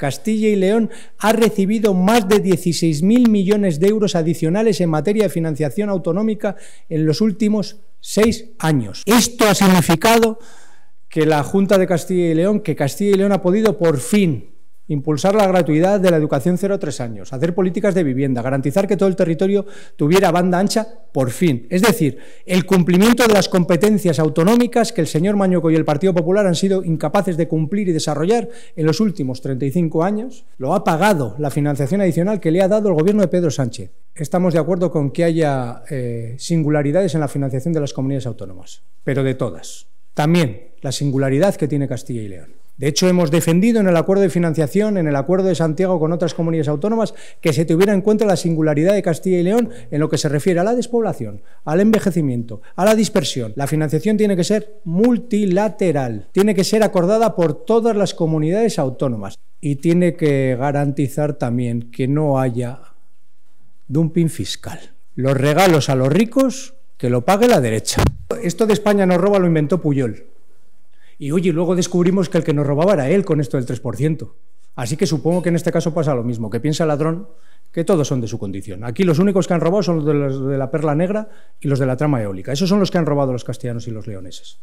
Castilla y León ha recibido más de 16.000 millones de euros adicionales en materia de financiación autonómica en los últimos seis años. Esto ha significado que la Junta de Castilla y León, que Castilla y León ha podido por fin impulsar la gratuidad de la educación 0 tres años, hacer políticas de vivienda, garantizar que todo el territorio tuviera banda ancha por fin. Es decir, el cumplimiento de las competencias autonómicas que el señor Mañuco y el Partido Popular han sido incapaces de cumplir y desarrollar en los últimos 35 años, lo ha pagado la financiación adicional que le ha dado el gobierno de Pedro Sánchez. Estamos de acuerdo con que haya eh, singularidades en la financiación de las comunidades autónomas, pero de todas. También la singularidad que tiene Castilla y León. De hecho, hemos defendido en el acuerdo de financiación, en el acuerdo de Santiago con otras comunidades autónomas, que se tuviera en cuenta la singularidad de Castilla y León en lo que se refiere a la despoblación, al envejecimiento, a la dispersión. La financiación tiene que ser multilateral, tiene que ser acordada por todas las comunidades autónomas y tiene que garantizar también que no haya dumping fiscal. Los regalos a los ricos, que lo pague la derecha. Esto de España no roba lo inventó Puyol. Y oye, luego descubrimos que el que nos robaba era él con esto del 3%. Así que supongo que en este caso pasa lo mismo, que piensa el ladrón que todos son de su condición. Aquí los únicos que han robado son los de, los de la perla negra y los de la trama eólica. Esos son los que han robado los castellanos y los leoneses.